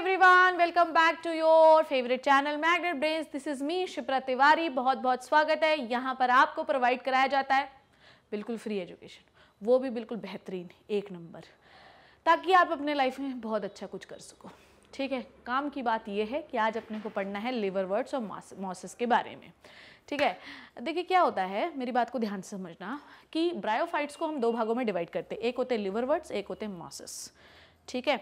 Everyone welcome back to your favourite channel Magnet Brains this is me Shipra Tiwari बहुत बहुत स्वागत है यहाँ पर आपको प्रोवाइड कराया जाता है बिल्कुल फ्री एजुकेशन वो भी बिल्कुल बेहतरीन एक नंबर ताकि आप अपने लाइफ में बहुत अच्छा कुछ कर सको ठीक है काम की बात यह है कि आज अपने को पढ़ना है लिवर वर्ड्स और मॉसेस के बारे में ठीक है देखिए क्या होता है मेरी बात को ध्यान से समझना कि ब्रायोफाइट्स को हम दो भागों में डिवाइड करते हैं एक होते हैं लिवर वर्ड्स एक होते हैं मॉसेस ठीक है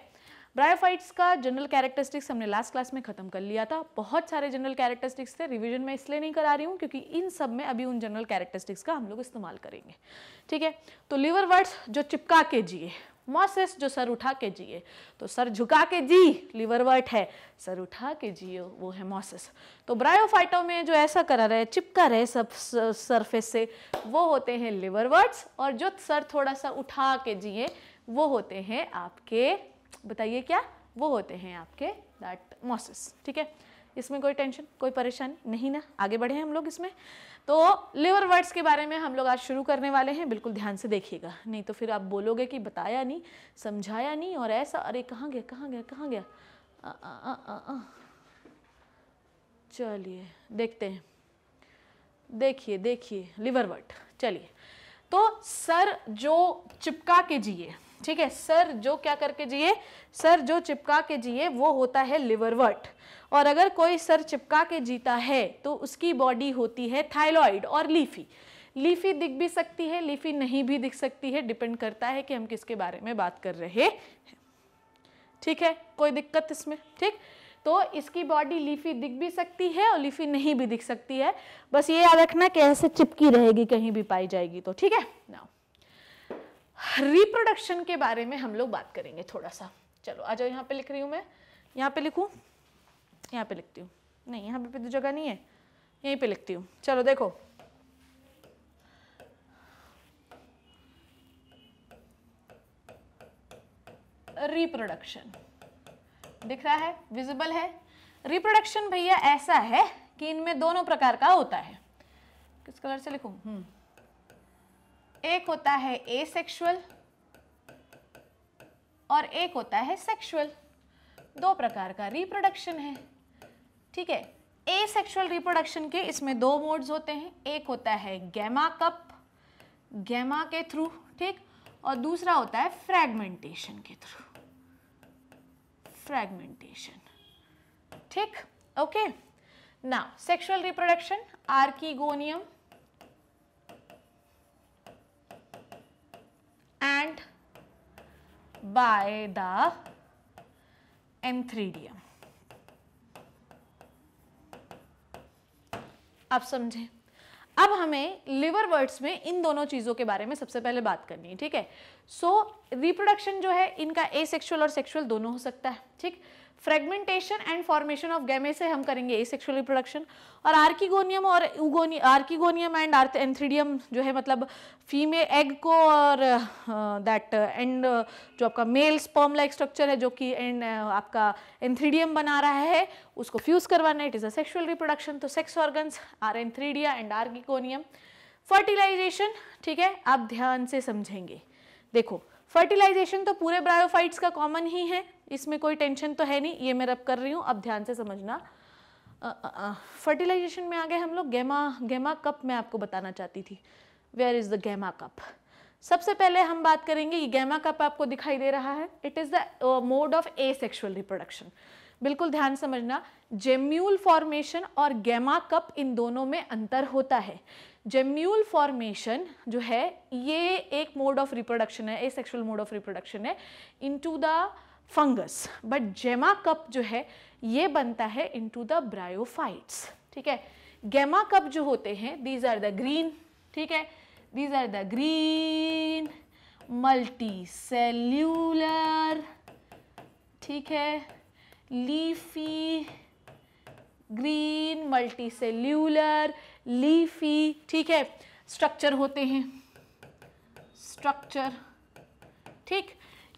ब्रायोफाइट्स का जनरल कैरेक्टरिस्टिक्स हमने लास्ट क्लास में खत्म कर लिया था बहुत सारे जनरल कैरेक्टरिस्टिक्स थे रिवीजन में इसलिए नहीं करा रही हूँ क्योंकि इन सब में अभी उन जनरल कैरेक्टरिस्टिक्स का हम लोग इस्तेमाल करेंगे ठीक है तो लीवर वर्ड्स जो चिपका के जिए मॉसिस जो सर उठा के जिए तो सर झुका के जी लिवरवर्ट है सर उठा के जियो वो है मॉसिस तो ब्रायोफाइटो में जो ऐसा करा रहे चिपका रहे सब सरफेस से वो होते हैं लिवरवर्ट्स और जो सर थोड़ा सा उठा के जिए वो होते हैं आपके बताइए क्या वो होते हैं आपके दैट मॉसिस ठीक है इसमें कोई टेंशन कोई परेशानी नहीं ना आगे बढ़े हम लोग इसमें तो लिवर वर्ड्स के बारे में हम लोग आज शुरू करने वाले हैं बिल्कुल ध्यान से देखिएगा नहीं तो फिर आप बोलोगे कि बताया नहीं समझाया नहीं और ऐसा अरे कहाँ गया कहाँ गया कहाँ गया चलिए देखते हैं देखिए देखिए लिवर वर्ड चलिए तो सर जो चिपका के जिए ठीक है सर जो क्या करके जिए सर जो चिपका के जिए वो होता है लिवरवर्ट और अगर कोई सर चिपका के जीता है तो उसकी बॉडी होती है थाइलॉइड और लीफी लीफी दिख भी सकती है लीफी नहीं भी दिख सकती है डिपेंड करता है कि हम किसके बारे में बात कर रहे हैं ठीक है कोई दिक्कत इसमें ठीक तो इसकी बॉडी लीफी दिख भी सकती है और लीफी नहीं भी दिख सकती है बस ये याद रखना कि ऐसे चिपकी रहेगी कहीं भी पाई जाएगी तो ठीक है ना रिप्रोडक्शन के बारे में हम लोग बात करेंगे थोड़ा सा चलो आ जाओ यहाँ पे लिख रही हूँ मैं यहाँ पे लिखूँ यहाँ पे लिखती हूँ नहीं यहाँ पे तो जगह नहीं है यहीं पे लिखती हूँ चलो देखो रिप्रोडक्शन दिख रहा है विजिबल है रिप्रोडक्शन भैया ऐसा है कि इनमें दोनों प्रकार का होता है किस कलर से लिखूँ हम्म। एक होता है ए सेक्शुअल और एक होता है सेक्शुअल दो प्रकार का रिप्रोडक्शन है ठीक है ए सेक्शुअल रिप्रोडक्शन के इसमें दो मोड्स होते हैं एक होता है गैमा कप गैमा के थ्रू ठीक और दूसरा होता है फ्रैगमेंटेशन के थ्रू फ्रैगमेंटेशन ठीक okay now sexual reproduction archegonium by the antheridium आप समझे अब हमें लिवर वर्ड्स में इन दोनों चीज़ों के बारे में सबसे पहले बात करनी है ठीक है सो रिप्रोडक्शन जो है इनका एसेक्सुअल और सेक्सुअल दोनों हो सकता है ठीक fragmentation and formation of gemmae से हम करेंगे ए सेक्शुअल रिप्रोडक्शन और आर्किगोनियम और आर्किगोनियम एंड एंथ्रीडियम जो है मतलब फीमेल एग को और that uh, and uh, uh, जो आपका मेल स्पर्म लाइक स्ट्रक्चर है जो कि एंड आपका एंथ्रीडियम बना रहा है उसको फ्यूज करवाना it is a sexual reproduction तो sex organs are antheridia and archegonium fertilization ठीक है आप ध्यान से समझेंगे देखो फर्टिलाइजेशन तो पूरे ब्रायोफाइट्स का कॉमन ही है इसमें कोई टेंशन तो है नहीं ये मैं रब कर रही हूँ अब ध्यान से समझना फर्टिलाइजेशन में आ गए हम लोग गैमा गैमा कप मैं आपको बताना चाहती थी where is the gemma cup सबसे पहले हम बात करेंगे ये गैमा कप आपको दिखाई दे रहा है it is the mode of asexual reproduction बिल्कुल ध्यान समझना जेम्यूल फॉर्मेशन और गैमा कप इन दोनों में अंतर होता है जेम्यूल फॉर्मेशन जो है ये एक मोड ऑफ रिप्रोडक्शन है asexual mode of reproduction है into the fungus but gemma cup जो है ये बनता है इनटू द ब्रायोफाइट्स ठीक है गैमा कप जो होते हैं दीज आर द ग्रीन ठीक है are the green multicellular ठीक है leafy green multicellular leafy leafy ठीक है स्ट्रक्चर होते हैं स्ट्रक्चर ठीक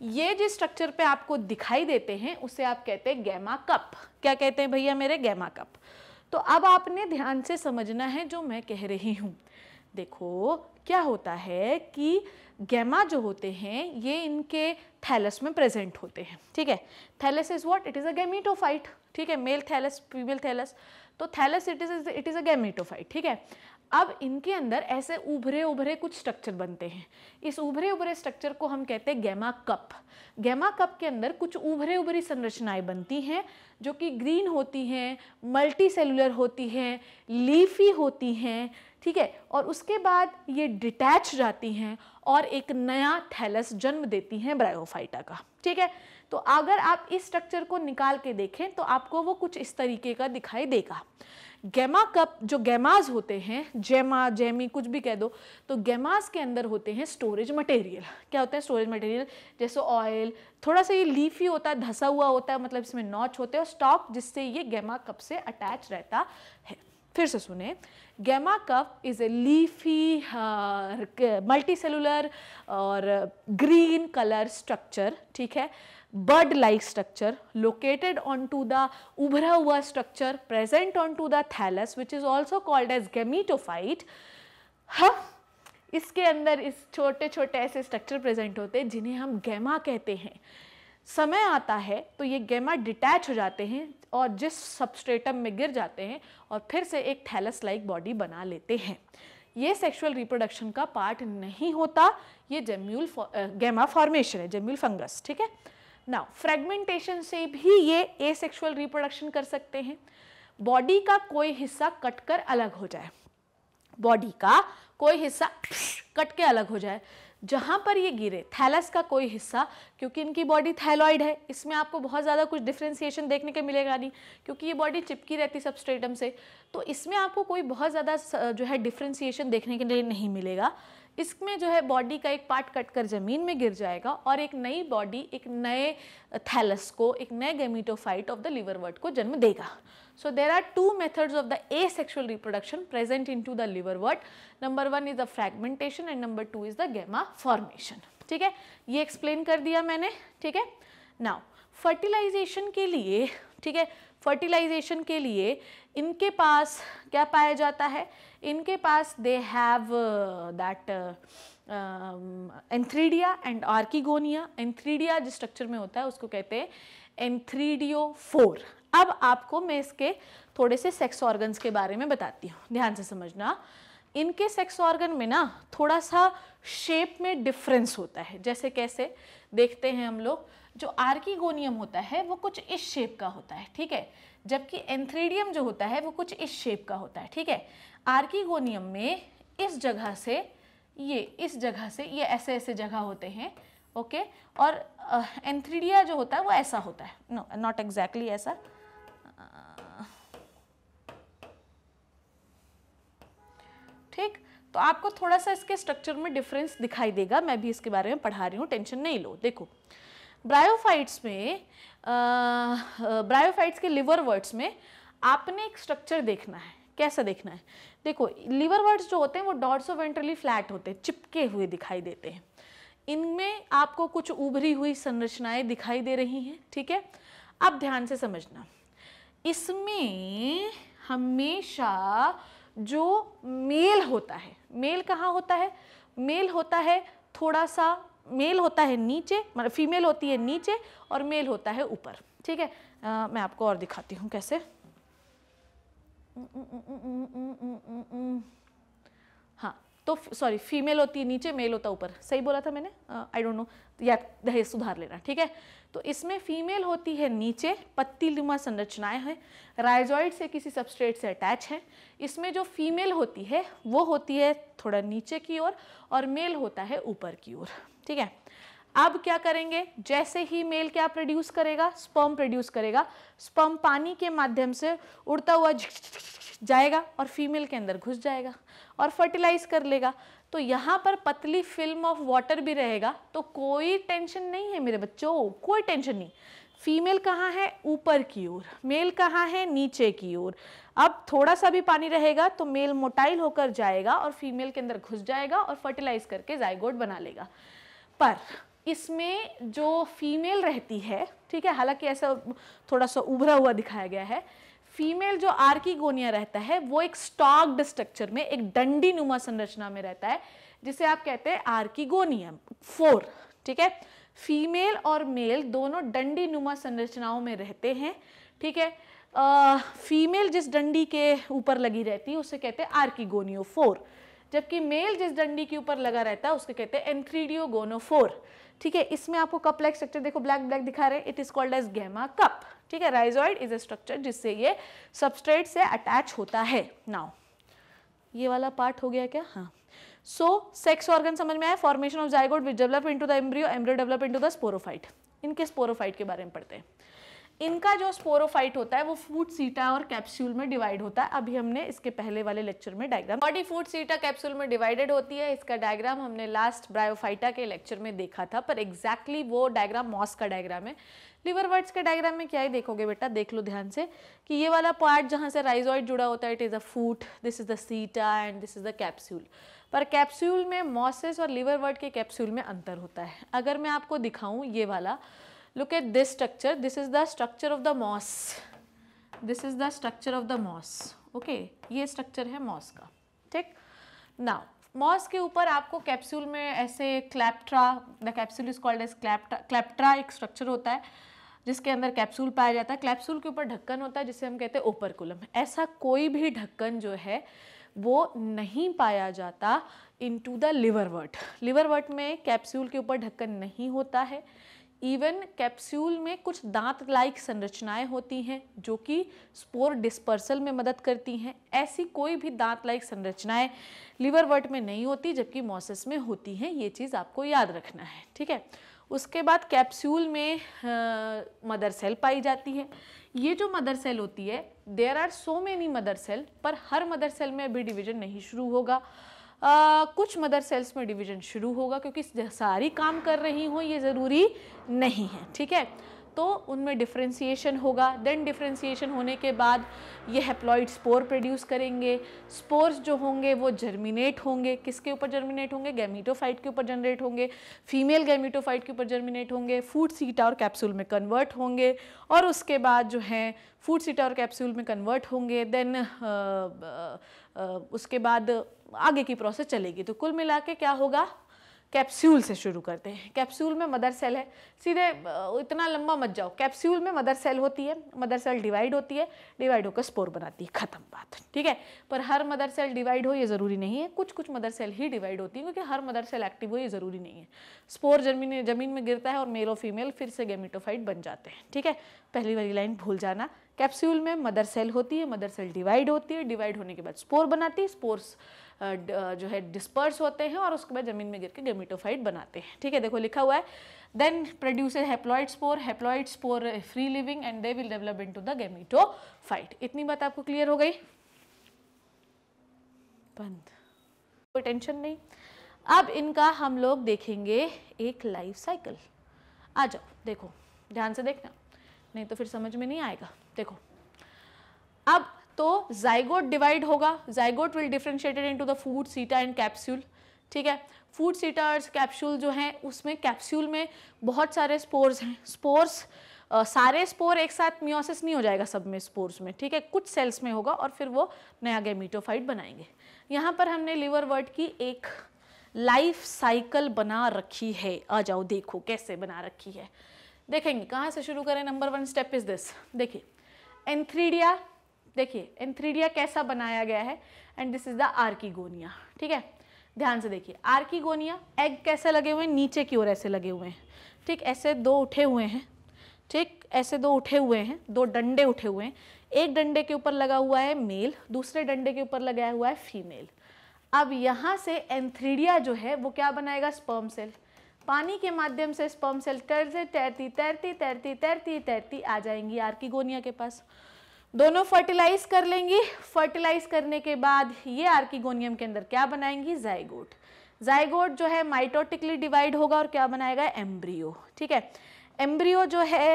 ये जिस स्ट्रक्चर पे आपको दिखाई देते हैं उसे आप कहते हैं गैमा कप क्या कहते हैं भैया मेरे गैमा कप तो अब आपने ध्यान से समझना है जो मैं कह रही हूँ देखो क्या होता है कि गैमा जो होते हैं ये इनके थैलस में प्रेजेंट होते हैं ठीक है thallus is what it is a gametophyte ठीक है मेल थैलस फीमेल थैलस तो thallus it is it is a gametophyte ठीक है अब इनके अंदर ऐसे उभरे उभरे कुछ स्ट्रक्चर बनते हैं इस उभरे उभरे स्ट्रक्चर को हम कहते हैं गैमा कप गैमा कप के अंदर कुछ उभरे उभरी संरचनाएं बनती हैं जो कि ग्रीन होती हैं मल्टी सेलुलर होती हैं लीफी होती हैं ठीक है और उसके बाद ये डिटैच जाती हैं और एक नया थैलस जन्म देती हैं ब्रायोफाइटा का ठीक है तो अगर आप इस स्ट्रक्चर को निकाल के देखें तो आपको वो कुछ इस तरीके का दिखाई देगा गैमा कप जो गैमाज होते हैं जेमा जेमी कुछ भी कह दो तो गैमाज के अंदर होते हैं स्टोरेज मटेरियल क्या होता है स्टोरेज मटेरियल जैसे ऑयल थोड़ा सा ये लीफी होता है धसा हुआ होता है मतलब इसमें नॉच होते हैं और स्टॉक जिससे ये गैमा कप से अटैच रहता है फिर से सुने gemma cup is a leafy multicellular और ग्रीन कलर स्ट्रक्चर ठीक है bird like structure located on to the उभरा हुआ structure present on to the thallus which is also called as gametophyte इसके अंदर इस छोटे छोटे ऐसे स्ट्रक्चर प्रेजेंट होते हैं जिन्हें हम गैमा कहते हैं समय आता है तो ये गेमा डिटैच हो जाते हैं और जिस सबस्ट्रेटम में गिर जाते हैं और फिर से एक थैलस लाइक बॉडी बना लेते हैं ये सेक्सुअल रिप्रोडक्शन का पार्ट नहीं होता ये जेम्यूल गेमा फॉर्मेशन है जेम्यूल फंगस ठीक है ना फ्रेगमेंटेशन से भी ये ए सेक्सुअल रिप्रोडक्शन कर सकते हैं बॉडी का कोई हिस्सा कट कर अलग हो जाए बॉडी का कोई हिस्सा कट के अलग हो जाए जहाँ पर ये गिरे थैलस का कोई हिस्सा क्योंकि इनकी बॉडी थैलॉइड है इसमें आपको बहुत ज़्यादा कुछ डिफ्रेंसीशन देखने के मिलेगा नहीं क्योंकि ये बॉडी चिपकी रहती सबस्ट्रेटम से तो इसमें आपको कोई बहुत ज़्यादा जो है डिफ्रेंसीशन देखने के लिए नहीं मिलेगा इसमें जो है बॉडी का एक पार्ट कट कर ज़मीन में गिर जाएगा और एक नई बॉडी एक नए थैलस को एक नए gametophyte of the liverwort को जन्म देगा So there are two methods of the asexual reproduction present into the liverwort. Number one is the fragmentation and number two is the gamma formation. ठीक है ये explain कर दिया मैंने ठीक है नाउ फर्टिलाइजेशन के लिए ठीक है फर्टिलाइजेशन के लिए इनके पास क्या पाया जाता है इनके पास they have that antheridia and archegonia antheridia जिस स्ट्रक्चर में होता है उसको कहते हैं एंथ्रीडियो फोर अब आपको मैं इसके थोड़े से सेक्स ऑर्गन्स के बारे में बताती हूँ ध्यान से समझना इनके सेक्स ऑर्गन में ना थोड़ा सा शेप में डिफरेंस होता है जैसे कैसे देखते हैं हम लोग जो आर्कीगोनियम होता है वो कुछ इस शेप का होता है ठीक है जबकि एंथ्रीडियम जो होता है वो कुछ इस शेप का होता है ठीक है आर्किगोनियम में इस जगह से ये इस जगह से ये ऐसे ऐसे जगह होते हैं ओके और एंथ्रीडिया जो होता है वो ऐसा होता है नो नॉट एग्जैक्टली ऐसा ठीक तो आपको थोड़ा सा इसके स्ट्रक्चर में डिफरेंस दिखाई देगा मैं भी इसके बारे में पढ़ा रही हूँ टेंशन नहीं लो देखो ब्रायोफाइट्स में ब्रायोफाइट्स के लिवर वर्ड्स में आपने एक स्ट्रक्चर देखना है कैसा देखना है देखो लिवर वर्ड्स जो होते हैं वो डॉट्स ऑफ वेंट्रली फ्लैट होते हैं चिपके हुए दिखाई देते हैं इनमें आपको कुछ उभरी हुई संरचनाएं दिखाई दे रही हैं ठीक है अब ध्यान से समझना इसमें हमेशा जो मेल होता है मेल कहाँ होता है मेल होता है थोड़ा सा मेल होता है नीचे मतलब फीमेल होती है नीचे और मेल होता है ऊपर ठीक है आ, मैं आपको और दिखाती हूँ कैसे न, न, न, तो सॉरी फीमेल होती है नीचे मेल होता ऊपर सही बोला था मैंने आई डोंट नो या दहेज सुधार लेना ठीक है तो इसमें फीमेल होती है नीचे पत्ती लुमा संरचनाएं हैं राइजॉइड से किसी सबस्ट्रेट से अटैच है इसमें जो फीमेल होती है वो होती है थोड़ा नीचे की ओर और, और मेल होता है ऊपर की ओर ठीक है अब क्या करेंगे जैसे ही मेल क्या प्रोड्यूस करेगा स्पम प्रोड्यूस करेगा स्पर्म पानी के माध्यम से उड़ता हुआ जाएगा और फीमेल के अंदर घुस जाएगा और फर्टिलाइज कर लेगा तो यहाँ पर पतली फिल्म ऑफ वाटर भी रहेगा तो कोई टेंशन नहीं है मेरे बच्चों कोई टेंशन नहीं फीमेल कहाँ है ऊपर की ओर मेल कहाँ है नीचे की ओर अब थोड़ा सा भी पानी रहेगा तो मेल मोटाइल होकर जाएगा और फीमेल के अंदर घुस जाएगा और फर्टिलाइज करके जायगोड बना लेगा पर इसमें जो फीमेल रहती है ठीक है हालांकि ऐसा थोड़ा सा उभरा हुआ दिखाया गया है फीमेल जो आर्की गोनिया रहता है वो एक स्टॉक्ड स्ट्रक्चर में एक डंडी नुमा संरचना में रहता है जिसे आप कहते हैं आर्कीगोनियम फोर ठीक है फीमेल और मेल दोनों डंडी नुमा संरचनाओं में रहते हैं ठीक है फीमेल जिस डंडी के ऊपर लगी रहती है उसे कहते हैं आर्कीगोनियो फोर जबकि मेल जिस डंडी के ऊपर लगा रहता है उसके कहते हैं एनथ्रीडियो गोनो फोर ठीक है इसमें आपको कप लाइक स्ट्रक्चर देखो ब्लैक ब्लैक दिखा रहे हैं it is called as gemma cup ठीक है राइजॉइड इज ए स्ट्रक्चर जिससे ये सबस्ट्रेट से अटैच होता है नाउ ये वाला पार्ट हो गया क्या हाँ सो सेक्स ऑर्गन समझ में आया formation of zygote which develop into the embryo embryo develop into the sporophyte इनके स्पोरोफाइट के बारे में पढ़ते हैं इनका जो स्पोरोफाइट होता है वो फूड सीटा और कैप्सूल में डिवाइड होता है अभी हमने इसके पहले वाले लेक्चर में diagram body foot seta capsule में डिवाइडेड होती है इसका डायग्राम हमने लास्ट ब्रायोफाइटा के लेक्चर में देखा था पर एग्जैक्टली exactly वो डायग्राम मॉस का डायग्राम है लीवर वर्ड्स के डायग्राम में क्या ही देखोगे बेटा देख लो ध्यान से कि ये वाला पार्ट जहाँ से राइजॉइड जुड़ा होता है it is a foot this is the seta and this is the capsule पर कैप्सूल में मॉसेस और लीवर वर्ड के कैप्सूल में अंतर होता है अगर मैं आपको दिखाऊँ ये वाला look at this structure this is the structure of the moss this is the structure of the moss okay ये स्ट्रक्चर है मॉस का ठीक नाउ मॉस के ऊपर आपको कैप्सूल में ऐसे calyptra the capsule is called as calyptra calyptra एक स्ट्रक्चर होता है जिसके अंदर कैप्सूल पाया जाता है कैप्सूल के ऊपर ढक्कन होता है जिसे हम कहते हैं ओपरकुलम ऐसा कोई भी ढक्कन जो है वो नहीं पाया जाता इन to the liverwort liverwort में कैप्सूल के ऊपर ढक्कन नहीं होता है इवन कैप्सूल में कुछ दांत लाइक संरचनाएं होती हैं जो कि स्पोर डिस्पर्सल में मदद करती हैं ऐसी कोई भी दांत लाइक संरचनाएं लिवर वर्ट में नहीं होती जबकि मॉसिस में होती हैं ये चीज़ आपको याद रखना है ठीक है उसके बाद कैप्सूल में मदर सेल पाई जाती है ये जो मदर सेल होती है there are so many mother cell पर हर मदर सेल में अभी डिवीजन नहीं शुरू होगा आ, कुछ मदर सेल्स में डिवीजन शुरू होगा क्योंकि सारी काम कर रही हो ये ज़रूरी नहीं है ठीक है तो उनमें डिफ्रेंसीशन होगा देन डिफ्रेंसीशन होने के बाद ये हेप्लॉइड स्पोर प्रोड्यूस करेंगे स्पोर्स जो होंगे वो जर्मिनेट होंगे किसके ऊपर जर्मिनेट होंगे गैमीटोफाइट के ऊपर जनरेट होंगे फीमेल गैमीटोफाइट के ऊपर जर्मिनेट होंगे फूड सीटा और कैप्सूल में कन्वर्ट होंगे और उसके बाद जो है फूड सीटा और कैप्सूल में कन्वर्ट होंगे देन आ, आ, आ, उसके बाद आगे की प्रोसेस चलेगी तो कुल मिला के क्या होगा कैप्सूल से शुरू करते हैं कैप्सूल में मदर सेल है सीधे इतना लंबा मत जाओ कैप्सूल में मदर सेल होती है मदर सेल डिवाइड होती है डिवाइड होकर स्पोर बनाती है खत्म बात ठीक है पर हर मदर सेल डिवाइड हो ये ज़रूरी नहीं है कुछ कुछ मदर सेल ही डिवाइड होती है क्योंकि हर मदर सेल एक्टिव हो ये ज़रूरी नहीं है स्पोर जमीन जमीन में गिरता है और मेल और फीमेल फिर से गेमिटोफाइड बन जाते हैं ठीक है पहली वाली लाइन भूल जाना कैप्सूल में मदर सेल होती है मदर सेल डिवाइड होती है डिवाइड होने के बाद स्पोर बनाती है स्पोर्स जो है डिस्पर्स होते हैं और उसके बाद ज़मीन में गिर के गेमिटोफाइट बनाते हैं ठीक है देखो लिखा हुआ है then then produces haploid spore haploid spore free living and they will develop into the gametophyte इतनी बात आपको क्लियर हो गई बंद कोई टेंशन नहीं अब इनका हम लोग देखेंगे एक लाइफ साइकिल आ जाओ देखो ध्यान से देखना नहीं तो फिर समझ में नहीं आएगा देखो अब तो जाइगोट डिवाइड होगा zygote will differentiated into the foot seta and capsule ठीक है फूड सीटर्स कैप्सूल जो हैं उसमें कैप्सूल में बहुत सारे स्पोर्स हैं स्पोर्स सारे स्पोर एक साथ मियोसिस नहीं हो जाएगा सब में स्पोर्स में ठीक है कुछ सेल्स में होगा और फिर वो नया गैमीटोफाइट बनाएंगे यहाँ पर हमने लिवर वर्ड की एक लाइफ साइकिल बना रखी है आ जाओ देखो कैसे बना रखी है देखेंगे कहाँ से शुरू करें number one step is this देखिए एंथ्रीडिया देखिए एंथ्रीडिया कैसा बनाया गया है and this is the archegonia ठीक है ध्यान से देखिए आर्कीगोनिया एग कैसे लगे हुए हैं नीचे की ओर ऐसे लगे हुए हैं ठीक ऐसे दो उठे हुए हैं ठीक ऐसे दो उठे हुए हैं दो डंडे उठे हुए हैं एक डंडे के ऊपर लगा हुआ है मेल दूसरे डंडे के ऊपर लगाया हुआ है फीमेल अब यहाँ से एंथ्रीडिया जो है वो क्या बनाएगा स्पर्म सेल पानी के माध्यम से स्पर्म सेल तैरते तैरती तैरती तैरती तैरती तैरती आ जाएंगी आर्किगोनिया के पास दोनों फर्टिलाइज कर लेंगी फर्टिलाइज करने के बाद ये आर्किगोनियम के अंदर क्या बनाएंगी जायगोट जायगोट जो है माइटोटिकली डिवाइड होगा और क्या बनाएगा एम्ब्रियो ठीक है एम्ब्रियो जो है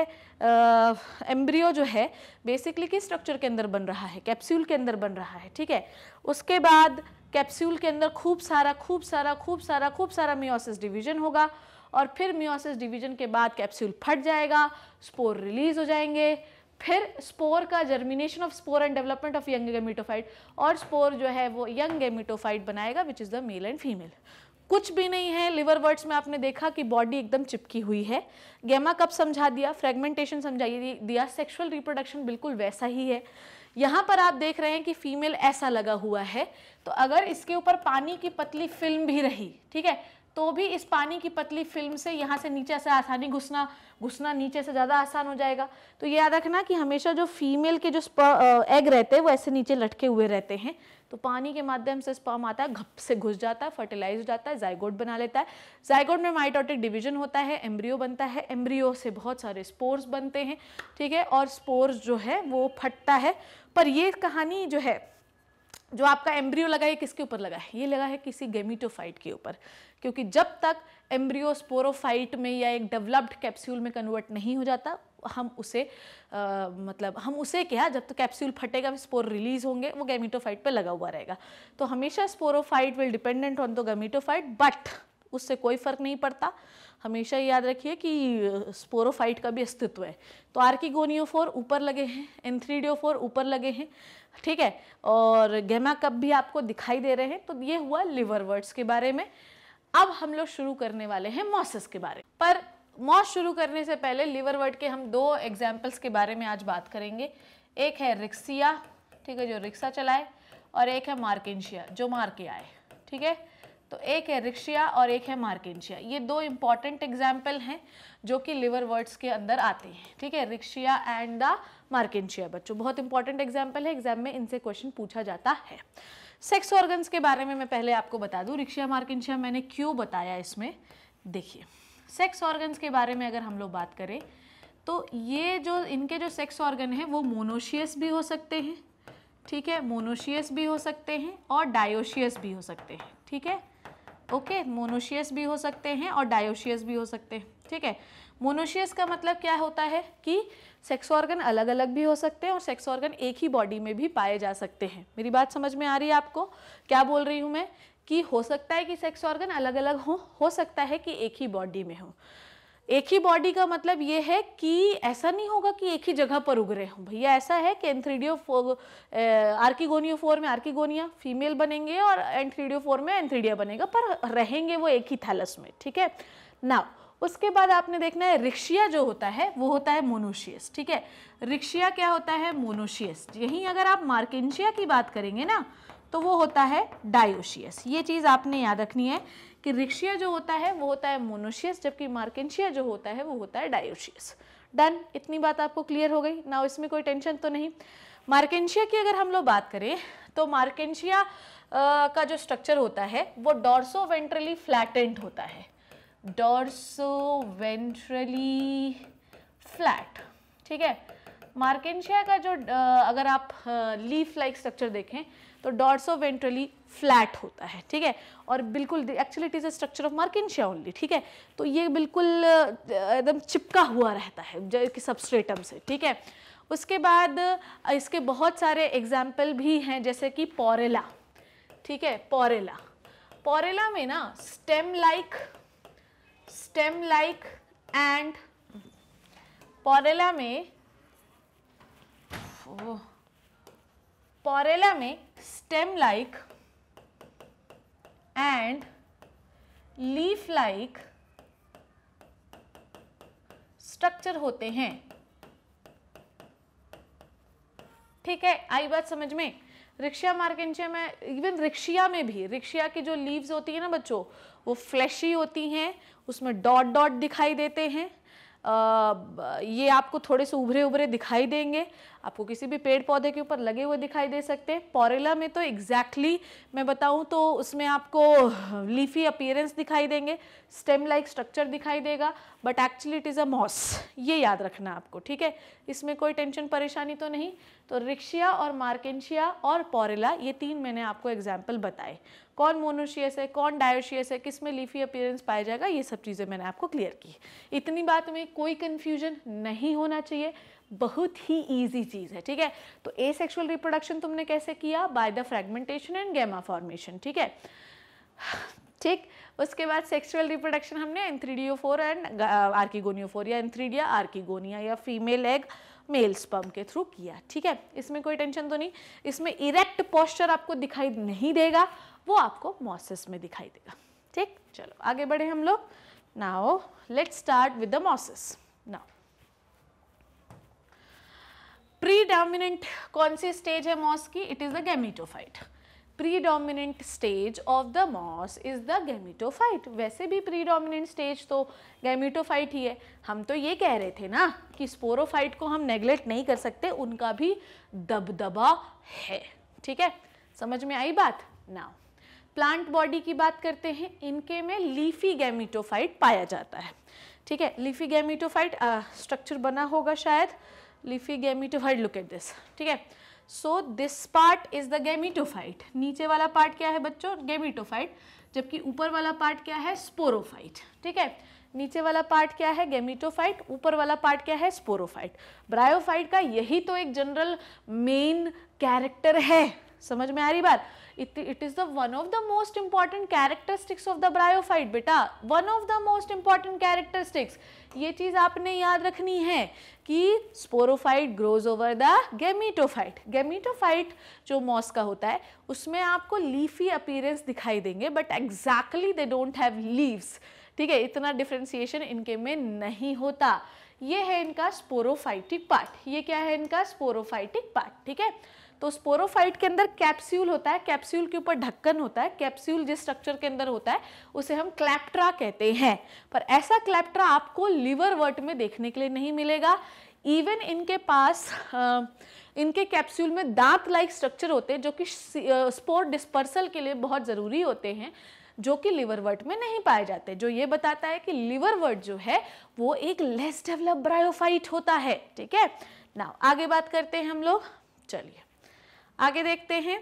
एम्ब्रियो जो है बेसिकली किस स्ट्रक्चर के अंदर बन रहा है कैप्सूल के अंदर बन रहा है ठीक है उसके बाद कैप्सूल के अंदर खूब सारा खूब सारा खूब सारा खूब सारा मियोसिस डिवीजन होगा और फिर मियोसिस डिवीजन के बाद कैप्सूल फट जाएगा स्पोर रिलीज हो जाएंगे फिर स्पोर का germination of spore and development of young gametophyte और स्पोर जो है वो यंग गेमिटोफाइट बनाएगा which is the male and female कुछ भी नहीं है लिवर वर्ड्स में आपने देखा कि बॉडी एकदम चिपकी हुई है गेमा कप समझा दिया फ्रेगमेंटेशन समझा दिया सेक्सुअल रिप्रोडक्शन बिल्कुल वैसा ही है यहाँ पर आप देख रहे हैं कि फीमेल ऐसा लगा हुआ है तो अगर इसके ऊपर पानी की पतली फिल्म भी रही ठीक है तो भी इस पानी की पतली फिल्म से यहाँ से नीचे से आसानी घुसना घुसना नीचे से ज़्यादा आसान हो जाएगा तो ये याद रखना कि हमेशा जो फीमेल के जो एग रहते हैं वो ऐसे नीचे लटके हुए रहते हैं तो पानी के माध्यम से स्पर्म आता है घप से घुस जाता है फर्टिलाइज हो जाता है जायगोट बना लेता है जायगोड में माइटोटिक डिवीजन होता है एम्ब्रियो बनता है एम्ब्रियो से बहुत सारे स्पोर्स बनते हैं ठीक है और स्पोर्स जो है वो फटता है पर ये कहानी जो है जो आपका एम्ब्रियो लगा है किसके ऊपर लगा है ये लगा है किसी गेमिटोफाइट के ऊपर क्योंकि जब तक एम्ब्रियो स्पोरोफाइट में या एक डेवलप्ड कैप्सूल में कन्वर्ट नहीं हो जाता हम उसे आ, मतलब हम उसे क्या जब तक तो कैप्सूल फटेगा स्पोर रिलीज होंगे वो गैमिटोफाइट पे लगा हुआ रहेगा तो हमेशा sporophyte will dependent on the gametophyte but उससे कोई फर्क नहीं पड़ता हमेशा याद रखिए कि स्पोरोफाइट का भी अस्तित्व है तो आर्किगोनियोफोर ऊपर लगे हैं एनथ्रीडियोफोर ऊपर लगे हैं ठीक है और गेमा कप भी आपको दिखाई दे रहे हैं तो ये हुआ लिवर वर्ड्स के बारे में अब हम लोग शुरू करने वाले हैं मॉसेस के बारे पर मॉस शुरू करने से पहले लिवर वर्ड के हम दो एग्जाम्पल्स के बारे में आज बात करेंगे एक है रिक्सिया ठीक है जो रिक्शा चलाए और एक है मार्केशिया जो मार के आए ठीक है तो एक है रिक्शिया और एक है मार्केशिया ये दो इम्पॉर्टेंट एग्जाम्पल हैं जो कि लिवर वर्ड्स के अंदर आते हैं ठीक है रिक्शिया एंड द मार्केशिया बच्चों बहुत इंपॉर्टेंट एग्जाम्पल है एग्जाम में इनसे क्वेश्चन पूछा जाता है सेक्स ऑर्गन्स के बारे में मैं पहले आपको बता दूँ रिक्शा मार्किनशिया मैंने क्यों बताया इसमें देखिए सेक्स ऑर्गन्स के बारे में अगर हम लोग बात करें तो ये जो इनके जो सेक्स ऑर्गन हैं वो मोनोशियस भी हो सकते हैं ठीक है मोनोशियस भी हो सकते हैं और डायोशियस भी हो सकते हैं ठीक है ओके मोनोशियस भी हो सकते हैं और डायोशियस भी हो सकते हैं ठीक है मोनोशियस का मतलब क्या होता है कि सेक्स ऑर्गन अलग अलग भी हो सकते हैं और सेक्स ऑर्गन एक ही बॉडी में भी पाए जा सकते हैं मेरी बात समझ में आ रही है आपको क्या बोल रही हूँ मैं कि हो सकता है कि सेक्स ऑर्गन अलग अलग हो हो सकता है कि एक ही बॉडी में हो एक ही बॉडी का मतलब ये है कि ऐसा नहीं होगा कि एक ही जगह पर उग रहे हों भैया ऐसा है कि एंथ्रीडियो आर्किगोनियो फोर में आर्किगोनिया फीमेल बनेंगे और एंथ्रीडियो फोर में एंथ्रीडिया बनेगा पर रहेंगे वो एक ही थैलस में ठीक है नाउ उसके बाद आपने देखना है रिक्शिया जो होता है वो होता है मोनोशियस ठीक है रिक्शिया क्या होता है मोनोशियस यहीं अगर आप मार्केशिया की बात करेंगे ना तो वो होता है डायोशियस ये चीज़ आपने याद रखनी है कि रिक्शिया जो होता है वो होता है मोनोशियस जबकि मार्केशिया जो होता है वो होता है डायोशियस डन इतनी बात आपको क्लियर हो गई ना इसमें कोई टेंशन तो नहीं मार्केशिया की अगर हम लोग बात करें तो मार्केशिया का जो स्ट्रक्चर होता है वो डॉर्सो वेंट्रली फ्लैटेंट होता है वेंट्रली फ्लैट ठीक है मार्केशिया का जो अगर आप लीफ लाइक स्ट्रक्चर देखें तो डॉर्सो वेंट्रली फ्लैट होता है ठीक है और बिल्कुल actually it is a structure of मार्केशिया ओनली ठीक है तो ये बिल्कुल एकदम चिपका हुआ रहता है जो कि सबस्ट्रेटम से ठीक है उसके बाद इसके बहुत सारे एग्जाम्पल भी हैं जैसे कि पॉरेला ठीक है पॉरेला पॉरेला में ना stem like -like stem like and Porella में पॉरेला में stem like and leaf like structure होते हैं ठीक है आई बात समझ में रिक्शिया मार्केंशिया में इवन रिक्शिया में भी रिक्शिया की जो लीव्स होती है ना बच्चों वो फ्लैशी होती हैं उसमें डॉट डॉट दिखाई देते हैं आ, ये आपको थोड़े से उभरे उभरे दिखाई देंगे आपको किसी भी पेड़ पौधे के ऊपर लगे हुए दिखाई दे सकते हैं पॉरेला में तो एग्जैक्टली exactly, मैं बताऊं तो उसमें आपको लीफी अपीयरेंस दिखाई देंगे स्टेम लाइक स्ट्रक्चर दिखाई देगा but actually it is a moss ये याद रखना आपको ठीक है इसमें कोई टेंशन परेशानी तो नहीं तो रिक्शिया और मार्केशिया और पॉरेला ये तीन मैंने आपको एग्जाम्पल बताए कौन मोनोशियस है कौन डायोशियस है किस में लीफी अपीयरेंस पाया जाएगा ये सब चीज़ें मैंने आपको क्लियर की इतनी बात में कोई कन्फ्यूजन नहीं होना चाहिए बहुत ही ईजी चीज़ है ठीक है तो ए सेक्शुअल रिप्रोडक्शन तुमने कैसे किया by the fragmentation and gemma formation ठीक है ठीक उसके बाद सेक्सुअल रिप्रोडक्शन हमने antheridiophore and archegoniophore या एंथ्रीडिया आर्किगोनिया या फीमेल एग मेल स्पम के थ्रू किया ठीक है इसमें कोई टेंशन तो नहीं इसमें इरेक्ट पोस्चर आपको दिखाई नहीं देगा वो आपको मॉसिस में दिखाई देगा ठीक चलो आगे बढ़े हम लोग now let's start with the mosses now predominant कौन सी स्टेज है मॉस की it is the gametophyte predominant stage of the moss is the gametophyte. वैसे भी predominant स्टेज तो gametophyte ही है हम तो ये कह रहे थे ना कि स्पोरोफाइट को हम नेग्लेक्ट नहीं कर सकते उनका भी दबदबा है ठीक है समझ में आई बात ना प्लांट बॉडी की बात करते हैं इनके में लीफी गैमिटोफाइट पाया जाता है ठीक है लीफी गैमिटोफाइट स्ट्रक्चर बना होगा शायद leafy gametophyte look at this ठीक है so this part is the gametophyte नीचे वाला पार्ट क्या है बच्चों गेमीटोफाइट जबकि ऊपर वाला पार्ट क्या है स्पोरोफाइट ठीक है नीचे वाला पार्ट क्या है गेमिटोफाइट ऊपर वाला पार्ट क्या है स्पोरोफाइट ब्रायोफाइट का यही तो एक जनरल मेन कैरेक्टर है समझ में आ रही बात it it is the one of the most important characteristics of the bryophyte बेटा one of the most important characteristics ये चीज़ आपने याद रखनी है कि sporophyte grows over the gametophyte gametophyte जो मॉस का होता है उसमें आपको लीफी अपीयरेंस दिखाई देंगे but exactly they don't have leaves ठीक है इतना डिफ्रेंसिएशन इनके में नहीं होता ये है इनका स्पोरोफाइटिक पार्ट ये क्या है इनका स्पोरोफाइटिक पार्ट ठीक है तो स्पोरोफाइट के अंदर कैप्स्यूल होता है कैप्स्यूल के ऊपर ढक्कन होता है कैप्स्यूल जिस स्ट्रक्चर के अंदर होता है उसे हम क्लैप्ट्रा कहते हैं पर ऐसा क्लैप्ट्रा आपको लिवर वर्ट में देखने के लिए नहीं मिलेगा इवन इनके पास इनके कैप्सूल में दांत लाइक स्ट्रक्चर होते हैं जो कि स्पोर डिस्पर्सल के लिए बहुत ज़रूरी होते हैं जो कि लिवर वर्ट में नहीं पाए जाते जो ये बताता है कि लिवर वर्ट जो है वो एक लेस डेवलप ब्रायोफाइट होता है ठीक है ना आगे बात करते हैं हम लोग चलिए आगे देखते हैं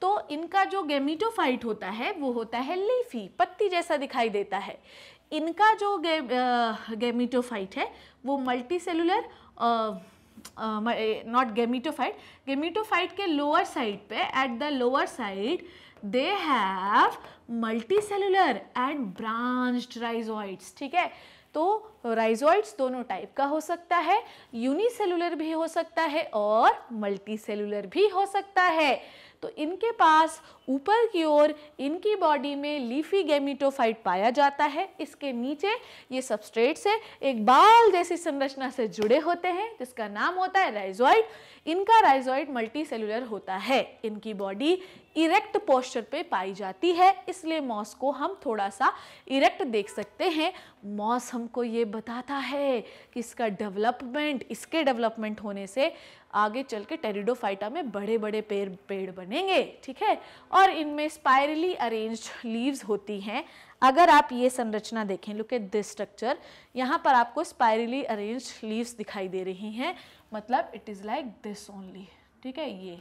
तो इनका जो गेमिटोफाइट होता है वो होता है लीफी पत्ती जैसा दिखाई देता है इनका जो गे, गेमिटोफाइट है वो multicellular not gametophyte gametophyte के लोअर साइड पे at the lower side they have multicellular and branched rhizoids ठीक है तो राइजॉइड्स दोनों टाइप का हो सकता है यूनिसेलुलर भी हो सकता है और मल्टीसेलुलर भी हो सकता है तो इनके पास ऊपर की ओर इनकी बॉडी में लीफी गेमिटोफाइट पाया जाता है इसके नीचे ये सबस्ट्रेट से एक बाल जैसी संरचना से जुड़े होते हैं जिसका नाम होता है राइजॉइड इनका राइजॉइड मल्टी सेलुलर होता है इनकी बॉडी इरेक्ट पोस्चर पे पाई जाती है इसलिए मॉस को हम थोड़ा सा इरेक्ट देख सकते हैं मॉस हमको ये बताता है कि इसका डेवलपमेंट इसके डेवलपमेंट होने से आगे चल के टेरिडोफाइटा में बड़े बड़े पेड़ पेड़ बनेंगे ठीक है और इनमें स्पायरली अरेंज्ड लीव्स होती हैं अगर आप ये संरचना देखें लुक एट दिस स्ट्रक्चर यहाँ पर आपको स्पायरली अरेंज्ड लीव्स दिखाई दे रही हैं मतलब it is like this only ठीक है ये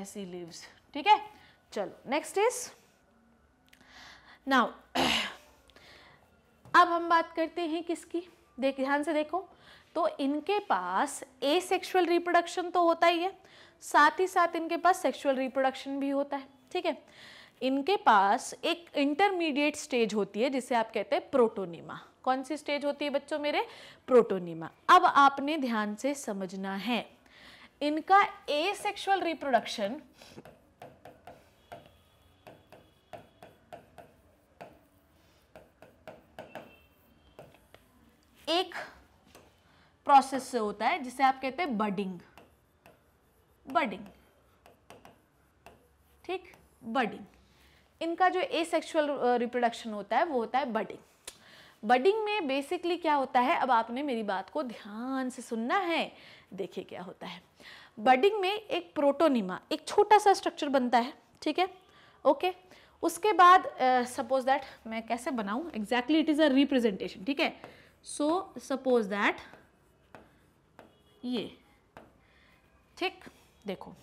ऐसी लीव्स ठीक है चलो नेक्स्ट इज नाउ अब हम बात करते हैं किसकी देख ध्यान से देखो तो इनके पास ए सेक्शुअल रिप्रोडक्शन तो होता ही है साथ ही साथ इनके पास सेक्सुअल रिप्रोडक्शन भी होता है ठीक है इनके पास एक इंटरमीडिएट स्टेज होती है जिसे आप कहते हैं प्रोटोनिमा कौन सी स्टेज होती है बच्चों मेरे प्रोटोनिमा अब आपने ध्यान से समझना है इनका ए सेक्शुअल रिप्रोडक्शन एक प्रोसेस से होता है जिसे आप कहते हैं बडिंग बडिंग ठीक बडिंग इनका जो ए सेक्शुअल रिप्रोडक्शन होता है वो होता है बडिंग बडिंग में बेसिकली क्या होता है अब आपने मेरी बात को ध्यान से सुनना है देखिए क्या होता है बडिंग में एक प्रोटोनिमा एक छोटा सा स्ट्रक्चर बनता है ठीक है ओके उसके बाद सपोज uh, दैट मैं कैसे बनाऊं exactly it is a representation ठीक है सो सपोज दैट ये ठीक देखो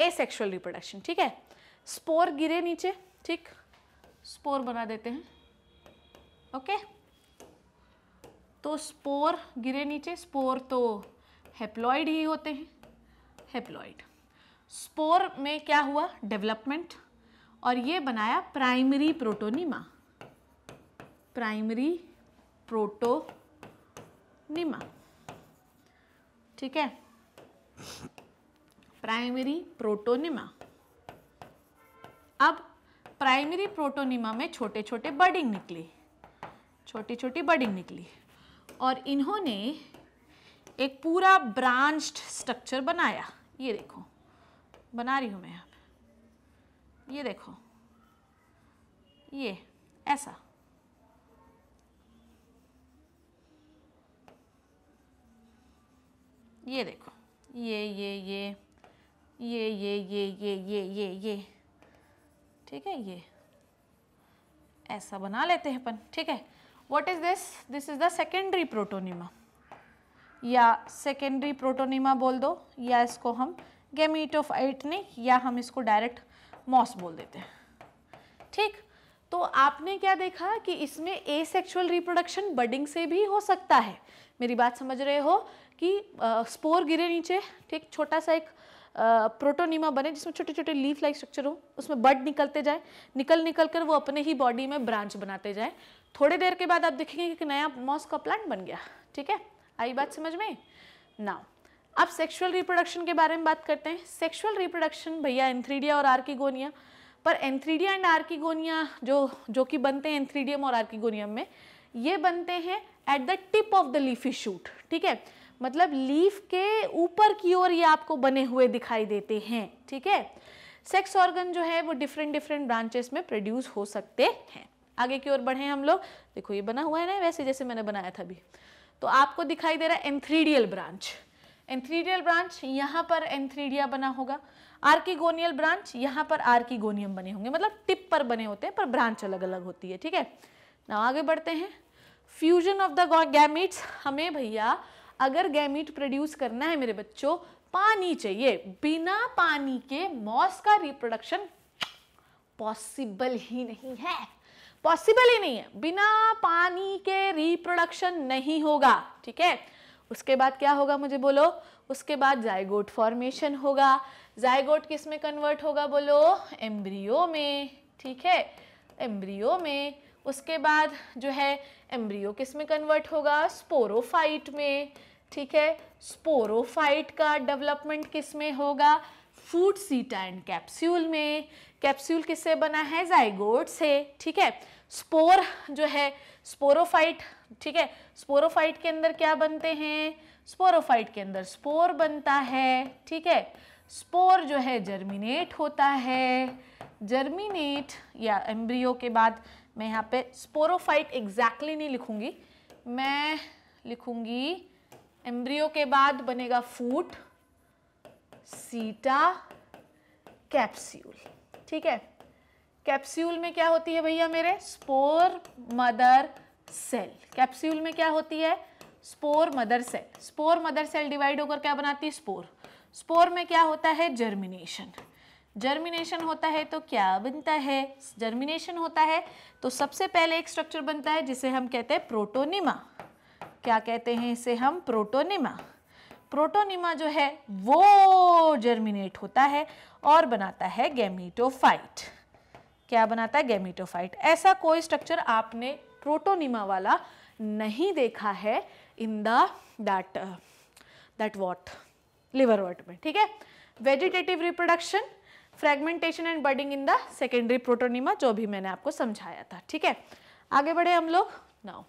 ए सेक्शुअल रिप्रोडक्शन ठीक है स्पोर गिरे नीचे ठीक स्पोर बना देते हैं ओके तो स्पोर गिरे नीचे स्पोर तो हेप्लॉइड ही होते हैं हेप्लॉइड स्पोर में क्या हुआ डेवलपमेंट और ये बनाया primary protonema primary proto protonema ठीक है प्राइमरी प्रोटोनिमा अब प्राइमरी प्रोटोनिमा में छोटे छोटे बर्डिंग निकली छोटी छोटी बर्डिंग निकली और इन्होंने एक पूरा ब्रांच्ड स्ट्रक्चर बनाया ये देखो बना रही हूँ मैं यहाँ ये देखो ये ऐसा ये देखो ये ये ये ये ये ये ये ये ये ये ठीक है ये ऐसा बना लेते हैं अपन ठीक है what is this this is the secondary protonema या सेकेंडरी प्रोटोनिमा बोल दो या इसको हम गेमीटोफाइट ने या हम इसको डायरेक्ट मॉस बोल देते हैं ठीक तो आपने क्या देखा कि इसमें ए सेक्शुअल रिप्रोडक्शन बडिंग से भी हो सकता है मेरी बात समझ रहे हो कि स्पोर गिरे नीचे ठीक छोटा सा एक प्रोटोनीमा बने जिसमें छोटे छोटे लीफ लाइक स्ट्रक्चर हो उसमें बड निकलते जाए निकल निकल कर वो अपने ही बॉडी में ब्रांच बनाते जाए थोड़ी देर के बाद आप देखेंगे कि नया मॉस का प्लांट बन गया ठीक है आई बात समझ में ना अब सेक्सुअल रिप्रोडक्शन के बारे में बात करते हैं सेक्सुअल रिप्रोडक्शन भैया एंथ्रीडिया और आर्किगोनिया पर एंथ्रीडिया एंड आर्किगोनिया जो जो कि बनते हैं एंथ्रीडियम और आर्किगोनियम में ये बनते हैं at the tip of the leafy shoot ठीक है मतलब लीफ के ऊपर की ओर ये आपको बने हुए दिखाई देते हैं ठीक है सेक्स ऑर्गन जो है वो डिफरेंट डिफरेंट ब्रांचेस में प्रोड्यूस हो सकते हैं आगे की ओर बढ़े हम लोग देखो ये बना हुआ है ना वैसे जैसे मैंने बनाया था अभी तो आपको दिखाई दे रहा है एंथ्रीडियल ब्रांच एंथ्रीडियल ब्रांच यहाँ पर एंथ्रीडिया बना होगा आर्किगोनियल ब्रांच यहाँ पर आर्किगोनियम बने होंगे मतलब टिप पर बने होते हैं पर ब्रांच अलग अलग होती है ठीक है ना आगे बढ़ते हैं फ्यूजन ऑफ द गैमिट्स हमें भैया अगर गैमीट प्रोड्यूस करना है मेरे बच्चों पानी चाहिए बिना पानी के मॉस का रिप्रोडक्शन पॉसिबल ही नहीं है पॉसिबल ही नहीं है बिना पानी के रिप्रोडक्शन नहीं होगा ठीक है उसके बाद क्या होगा मुझे बोलो उसके बाद जायगोट फॉर्मेशन होगा जायगोट किस में कन्वर्ट होगा बोलो एम्ब्रियो में ठीक है एम्ब्रियो में उसके बाद जो है एम्ब्रियो किस में कन्वर्ट होगा स्पोरोफाइट में ठीक है स्पोरोफाइट का डेवलपमेंट किस में होगा फूड सीटा एंड कैप्स्यूल में कैप्स्यूल किससे बना है जाइगोट से ठीक है स्पोर जो है स्पोरोफाइट ठीक है स्पोरोफाइट के अंदर क्या बनते हैं स्पोरोफाइट के अंदर स्पोर बनता है ठीक है स्पोर जो है जर्मिनेट होता है जर्मिनेट या एम्ब्रियो के बाद मैं यहाँ पे स्पोरोफाइट एग्जैक्टली exactly नहीं लिखूँगी मैं लिखूँगी एम्ब्रियो के बाद बनेगा फूट सीटा कैप्स्यूल ठीक है कैप्स्यूल में क्या होती है भैया मेरे स्पोर मदर सेल कैप्स्यूल में क्या होती है spore mother cell spore mother cell divide होकर क्या बनाती है स्पोर स्पोर में क्या होता है जर्मिनेशन जर्मिनेशन होता है तो क्या बनता है जर्मिनेशन होता है तो सबसे पहले एक स्ट्रक्चर बनता है जिसे हम कहते हैं प्रोटोनिमा क्या कहते हैं इसे हम प्रोटोनिमा प्रोटोनिमा जो है वो जर्मिनेट होता है और बनाता है गैमीटोफाइट क्या बनाता है गैमीटोफाइट ऐसा कोई स्ट्रक्चर आपने प्रोटोनिमा वाला नहीं देखा है in the that that what liverwort में ठीक है vegetative reproduction fragmentation and budding in the secondary protonema जो भी मैंने आपको समझाया था ठीक है आगे बढ़े हम लोग now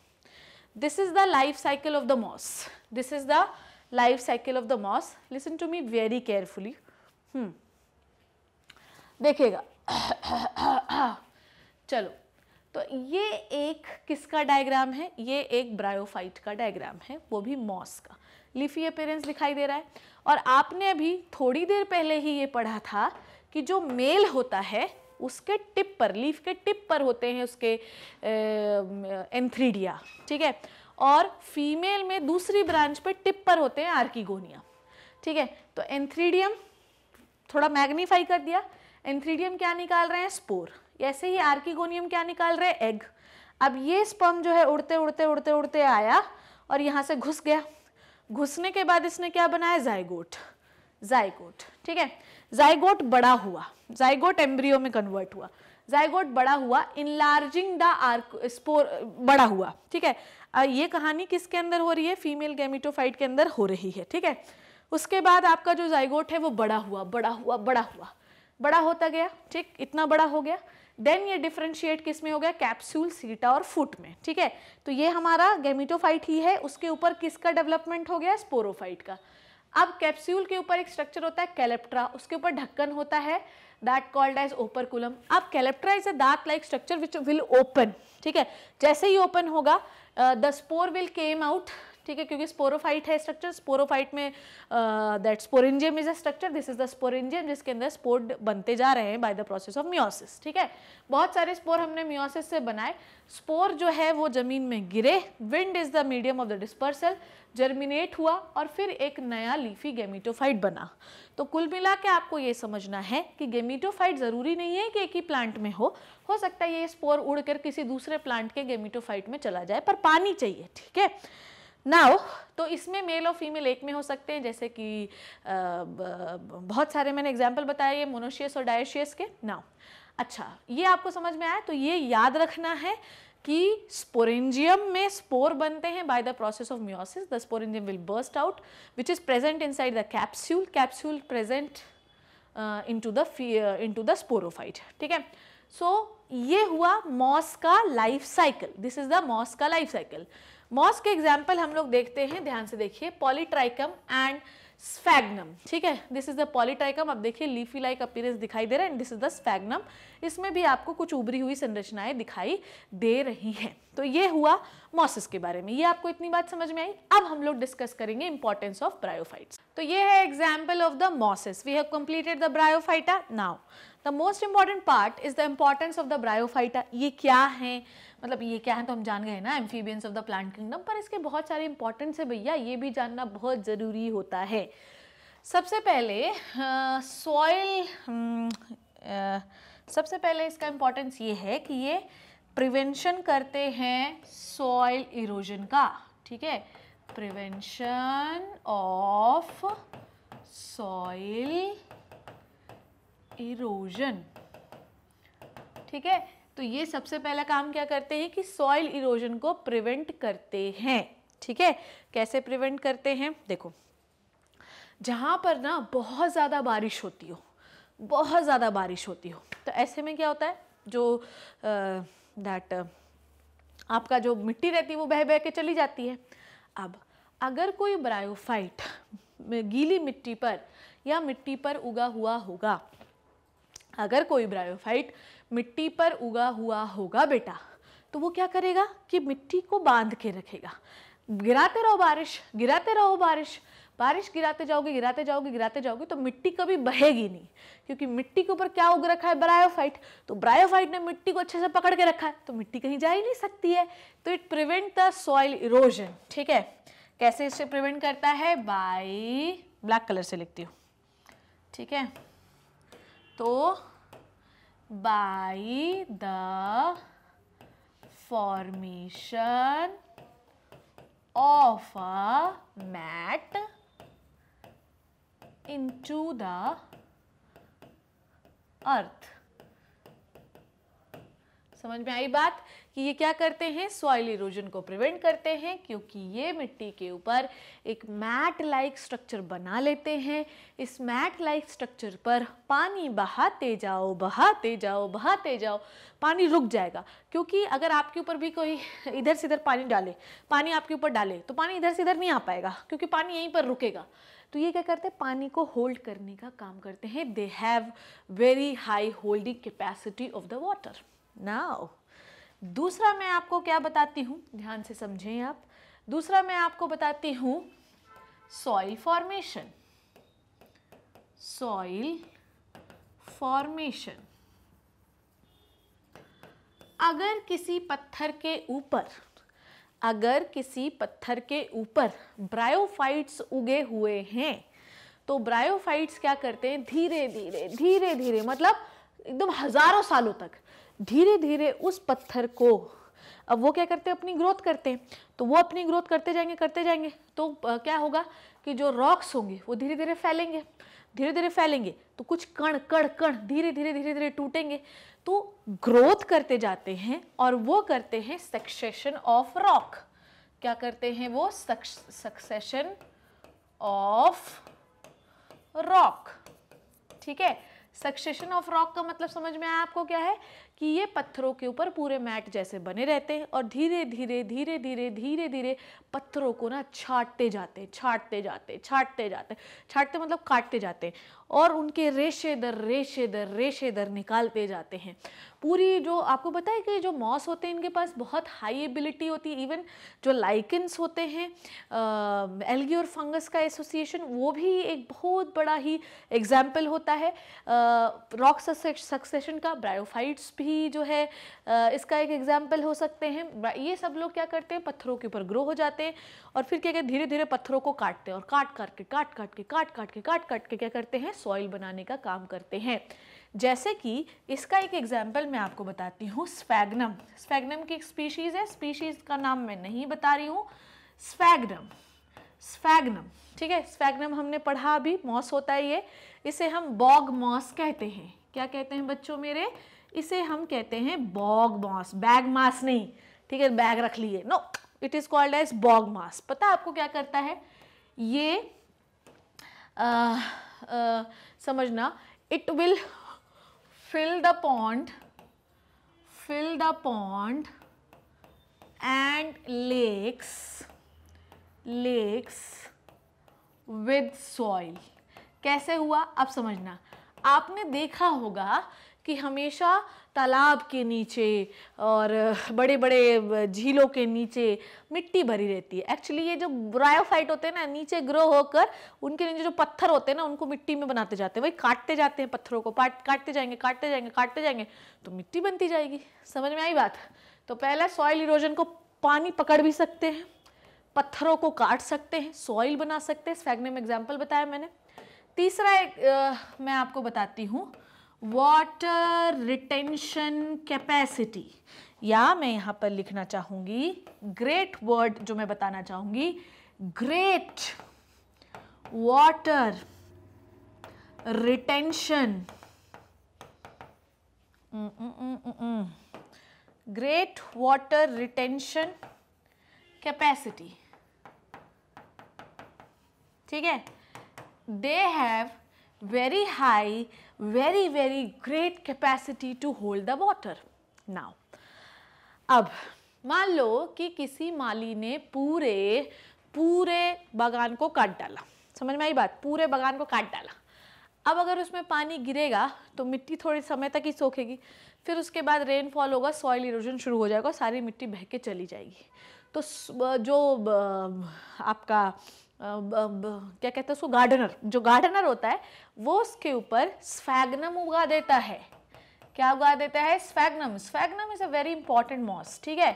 this is the life cycle of the moss. This is the life cycle of the moss. Listen to me very carefully. Hmm. dekhega chalo तो ये एक किसका डायग्राम है ये एक ब्रायोफाइट का डायग्राम है वो भी मॉस का लिफी अपेरेंस दिखाई दे रहा है और आपने अभी थोड़ी देर पहले ही ये पढ़ा था कि जो मेल होता है उसके टिप पर लीफ के टिप पर होते हैं उसके एंथ्रीडिया ठीक है और फीमेल में दूसरी ब्रांच पे टिप पर होते हैं आर्कीगोनिया ठीक है तो एंथ्रीडियम थोड़ा मैग्नीफाई कर दिया एंथ्रीडियम क्या निकाल रहे हैं स्पोर ऐसे ही आर्कीगोनियम क्या निकाल रहे हैं एग अब ये स्पम जो है उड़ते उड़ते उड़ते उड़ते आया और यहाँ से घुस गया घुसने के बाद इसने क्या बनाया जायगोट जायगोट ठीक है जायगोट बड़ा हुआ जाइगोट एम्ब्रियो में कन्वर्ट हुआ जाइगोट बड़ा हुआ इनलार्जिंग द आर्क स्पोर बड़ा हुआ ठीक है ये कहानी किसके अंदर हो रही है फीमेल गैमिटोफाइट के अंदर हो रही है ठीक है उसके बाद आपका जो जाइगोट है वो बड़ा हुआ बड़ा हुआ बड़ा हुआ बड़ा होता गया ठीक इतना बड़ा हो गया देन ये डिफ्रेंशिएट किस में हो गया कैप्सूल सीटा और फुट में ठीक है तो ये हमारा गेमिटोफाइट ही है उसके ऊपर किसका डेवलपमेंट हो गया स्पोरोफाइट का अब कैप्सूल के ऊपर एक स्ट्रक्चर होता है कैलेप्ट्रा उसके ऊपर ढक्कन होता है दैट कॉल्ड एज ओपरकुलम अब कैलेप्ट्रा is a that like structure which will open ठीक है जैसे ही ओपन होगा the spore will came out ठीक है क्योंकि स्पोरोफाइट है स्ट्रक्चर स्पोरोफाइट में that sporangium is a structure this is the sporangium जिसके अंदर स्पोर बनते जा रहे हैं by the process of meiosis ठीक है बहुत सारे स्पोर हमने म्योसिस से बनाए स्पोर जो है वो ज़मीन में गिरे wind is the medium of the dispersal germinate हुआ और फिर एक नया लीफी गेमिटोफाइट बना तो कुल मिला के आपको ये समझना है कि गेमिटोफाइट ज़रूरी नहीं है कि एक ही प्लांट में हो हो सकता है ये स्पोर उड़कर किसी दूसरे प्लांट के गेमिटोफाइट में चला जाए पर पानी चाहिए ठीक है नाउ तो इसमें मेल और फीमेल एक में हो सकते हैं जैसे कि बहुत सारे मैंने एग्जाम्पल बताए ये मोनोशियस और डायोशियस के नाउ अच्छा ये आपको समझ में आया तो ये याद रखना है कि स्पोरेंजियम में स्पोर बनते हैं by the process of meiosis the sporangium will burst out which is present inside the capsule capsule present in to the to the sporophyte ठीक है सो ये हुआ मॉस का life cycle this is the moss का life cycle moss के example हम लोग देखते हैं ध्यान से देखिए पॉलीट्राइकम एंड स्फैग्नम ठीक है दिस इज द पॉलीट्राइकम अब देखिए लीफी लाइक अपीयरेंस दिखाई दे रहा है and this is the Sphagnum इसमें भी आपको कुछ उभरी हुई संरचनाएं दिखाई दे रही हैं तो ये हुआ मॉसिस के बारे में ये आपको इतनी बात समझ में आई अब हम लोग डिस्कस करेंगे इंपॉर्टेंस ऑफ ब्रायोफाइट्स तो ये है example of the mosses we have completed the bryophyta now the most important part is the importance of the bryophyta ये क्या है मतलब ये क्या है तो हम जान गए ना amphibians of the plant kingdom पर इसके बहुत सारे इंपॉर्टेंट्स है भैया ये भी जानना बहुत ज़रूरी होता है सबसे पहले सॉइल हम्म, सबसे पहले इसका इम्पोर्टेंस ये है कि ये प्रिवेंशन करते हैं सॉइल इरोजन का ठीक है प्रिवेंशन ऑफ सॉइल इरोजन ठीक है तो ये सबसे पहला काम क्या करते हैं कि सॉइल इरोजन को प्रिवेंट करते हैं ठीक है कैसे प्रिवेंट करते हैं देखो जहाँ पर ना बहुत ज़्यादा बारिश होती हो बहुत ज़्यादा बारिश होती हो तो ऐसे में क्या होता है जो दैट आपका जो मिट्टी रहती है वो बह बह के चली जाती है अब अगर कोई ब्रायोफाइट गीली मिट्टी पर या मिट्टी पर उगा हुआ होगा अगर कोई ब्रायोफाइट मिट्टी पर उगा हुआ होगा बेटा तो वो क्या करेगा कि मिट्टी को बांध के रखेगा गिराते रहो बारिश गिराते रहो बारिश बारिश गिराते जाओगे गिराते जाओगे गिराते जाओगे तो मिट्टी कभी बहेगी नहीं क्योंकि मिट्टी के ऊपर क्या उग रखा है ब्रायोफाइट तो ब्रायोफाइट ने मिट्टी को अच्छे से पकड़ के रखा है तो मिट्टी कहीं जा ही नहीं सकती है तो it prevent the soil erosion ठीक है कैसे इससे प्रिवेंट करता है बाई ब्लैक कलर से लिखती हूँ ठीक है तो by the formation of a mat into the earth समझ में आई बात कि ये क्या करते हैं सॉइल इरोजन को प्रिवेंट करते हैं क्योंकि ये मिट्टी के ऊपर एक मैट लाइक स्ट्रक्चर बना लेते हैं इस मैट लाइक स्ट्रक्चर पर पानी बहाते जाओ बहाते जाओ बहाते जाओ पानी रुक जाएगा क्योंकि अगर आपके ऊपर भी कोई इधर से इधर पानी डाले पानी आपके ऊपर डाले तो पानी इधर से इधर नहीं आ पाएगा क्योंकि पानी यहीं पर रुकेगा तो ये क्या करते हैं पानी को होल्ड करने का काम करते हैं they have very high holding capacity of the water now दूसरा मैं आपको क्या बताती हूँ ध्यान से समझें आप दूसरा मैं आपको बताती हूँ सॉइल फॉर्मेशन सॉइल फॉर्मेशन अगर किसी पत्थर के ऊपर अगर किसी पत्थर के ऊपर ब्रायोफाइट्स उगे हुए हैं तो ब्रायोफाइट्स क्या करते हैं धीरे धीरे धीरे धीरे मतलब एकदम हजारों सालों तक धीरे धीरे उस पत्थर को अब वो क्या करते हैं अपनी ग्रोथ करते हैं तो वो अपनी ग्रोथ करते जाएंगे करते जाएंगे तो क्या होगा कि जो रॉक्स होंगे वो धीरे धीरे फैलेंगे धीरे धीरे फैलेंगे तो कुछ कण कण कण धीरे धीरे धीरे धीरे टूटेंगे तो ग्रोथ करते जाते हैं और वो करते हैं सक्सेशन ऑफ रॉक क्या करते हैं वो सक्सेशन ऑफ रॉक ठीक है सक्सेशन ऑफ रॉक का मतलब समझ में आया आपको क्या है कि ये पत्थरों के ऊपर पूरे मैट जैसे बने रहते हैं और धीरे धीरे धीरे धीरे धीरे धीरे पत्थरों को ना छाटते जाते छाटते जाते छाटते जाते छाटते मतलब काटते जाते हैं और उनके रेशे दर रेशे दर रेशे दर निकालते जाते हैं पूरी जो आपको पता है कि जो मॉस होते हैं इनके पास बहुत हाई एबिलिटी होती है इवन जो लाइकन्स होते हैं एल्गी और फंगस का एसोसिएशन वो भी एक बहुत बड़ा ही एग्जाम्पल होता है रॉक सक्सेशन का ब्रायोफाइट्स भी जो है आ, इसका एक एग्जाम्पल हो सकते हैं ये सब लोग क्या करते हैं पत्थरों के ऊपर ग्रो हो जाते हैं और फिर क्या कहते हैं धीरे धीरे पत्थरों को काटते हैं और काट काट के काट काट के काट काट के काट काट के क्या करते हैं सॉइल बनाने का काम करते हैं जैसे कि इसका एक एग्जाम्पल मैं आपको बताती हूँ स्फैगनम स्फैगनम की एक स्पीशीज़ है स्पीशीज़ का नाम मैं नहीं बता रही हूँ स्फैगनम स्फैगनम ठीक है स्फैगनम हमने पढ़ा अभी मॉस होता है ये इसे हम बॉग मॉस कहते हैं क्या कहते हैं बच्चों मेरे इसे हम कहते हैं बॉग मॉस बैग मास नहीं ठीक है बैग रख लिए no it is called as bog moss पता आपको क्या करता है ये आ, समझना it will fill the pond fill the pond and lakes lakes with soil कैसे हुआ अब समझना आपने देखा होगा कि हमेशा तालाब के नीचे और बड़े बड़े झीलों के नीचे मिट्टी भरी रहती है एक्चुअली ये जो ब्रायोफाइट होते हैं ना नीचे ग्रो होकर उनके नीचे जो पत्थर होते हैं ना उनको मिट्टी में बनाते जाते हैं वही काटते जाते हैं पत्थरों को काट काटते जाएंगे काटते जाएंगे काटते जाएंगे तो मिट्टी बनती जाएगी समझ में आई बात तो पहला सॉइल इरोजन को पानी पकड़ भी सकते हैं पत्थरों को काट सकते हैं सॉइल बना सकते हैं फैगने में एग्जाम्पल बताया मैंने तीसरा एक आ, मैं आपको बताती हूँ वाटर रिटेंशन कैपेसिटी या मैं यहां पर लिखना चाहूंगी ग्रेट वर्ड जो मैं बताना चाहूंगी great water retention great water retention capacity ठीक है they have very high, very very great capacity to hold the water. Now, अब मान लो कि किसी माली ने पूरे पूरे बगान को काट डाला समझ में आई बात पूरे बगान को काट डाला अब अगर उसमें पानी गिरेगा तो मिट्टी थोड़े समय तक ही सोखेगी फिर उसके बाद रेनफॉल होगा सॉइल इरोजन शुरू हो जाएगा सारी मिट्टी बह के चली जाएगी तो जो आपका क्या कहते हैं उसको गार्डनर जो गार्डनर होता है वो उसके ऊपर स्फैगनम उगा देता है क्या उगा देता है Sphagnum Sphagnum is a very important moss ठीक है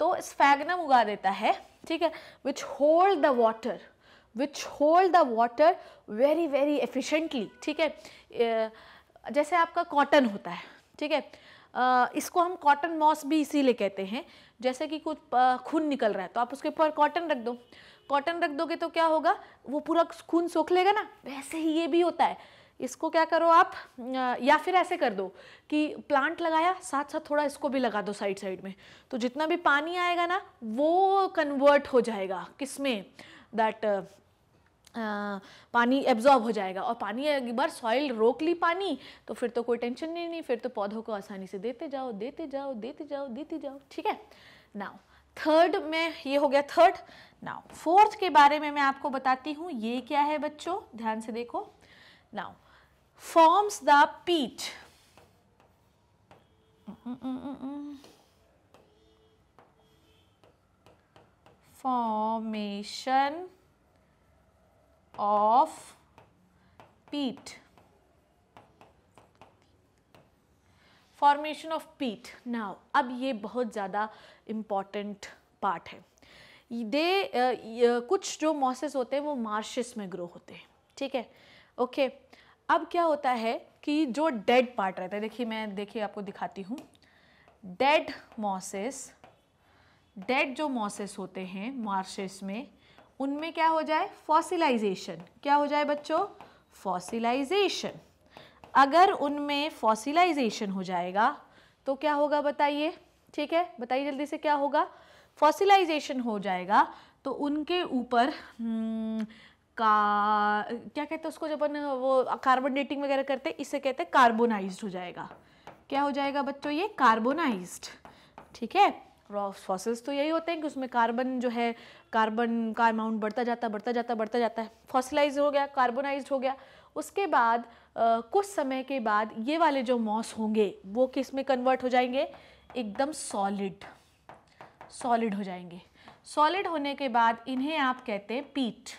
तो स्फैगनम उगा देता है ठीक है which hold the water which hold the water very very efficiently ठीक है जैसे आपका कॉटन होता है ठीक है Uh, इसको हम कॉटन मॉस भी इसीलिए कहते हैं जैसे कि कुछ खून निकल रहा है तो आप उसके ऊपर कॉटन रख दो कॉटन रख दोगे तो क्या होगा वो पूरा खून सोख लेगा ना वैसे ही ये भी होता है इसको क्या करो आप या फिर ऐसे कर दो कि प्लांट लगाया साथ साथ थोड़ा इसको भी लगा दो साइड साइड में तो जितना भी पानी आएगा ना वो कन्वर्ट हो जाएगा किस में दैट पानी एब्जॉर्ब हो जाएगा और पानी एक बार सॉइल रोक ली पानी तो फिर तो कोई टेंशन नहीं नहीं फिर तो पौधों को आसानी से देते जाओ देते जाओ देते जाओ देते जाओ ठीक है नाउ थर्ड में ये हो गया थर्ड नाउ फोर्थ के बारे में मैं आपको बताती हूँ ये क्या है बच्चों ध्यान से देखो now forms the peat formation of peat formation of peat now अब ये बहुत ज़्यादा इंपॉर्टेंट पार्ट है दे कुछ जो मॉसेस होते हैं वो मार्शेस में ग्रो होते हैं ठीक है ओके अब क्या होता है कि जो डेड पार्ट रहता है देखिए मैं देखिए आपको दिखाती हूँ डेड मॉसेस डेड जो मॉसेस होते हैं मार्शेस में उनमें क्या हो जाए फॉसिलाइजेशन क्या हो जाए बच्चों फॉसिलाइजेशन अगर उनमें फॉसिलाइजेशन हो जाएगा तो क्या होगा बताइए ठीक है बताइए जल्दी से क्या होगा फॉसिलाइजेशन हो जाएगा तो उनके ऊपर हम्म, का क्या कहते हैं उसको जब अपन वो कार्बन डेटिंग वगैरह करते हैं इसे कहते हैं कार्बोनाइज्ड हो जाएगा क्या हो जाएगा बच्चों ये कार्बोनाइज्ड ठीक है फॉसिल्स तो यही होते हैं कि उसमें कार्बन जो है कार्बन का अमाउंट बढ़ता जाता बढ़ता जाता बढ़ता जाता है फॉसिलाइज हो गया कार्बोनाइज हो गया उसके बाद आ, कुछ समय के बाद ये वाले जो मॉस होंगे वो किस में कन्वर्ट हो जाएंगे एकदम सॉलिड सॉलिड हो जाएंगे सॉलिड होने के बाद इन्हें आप कहते हैं पीठ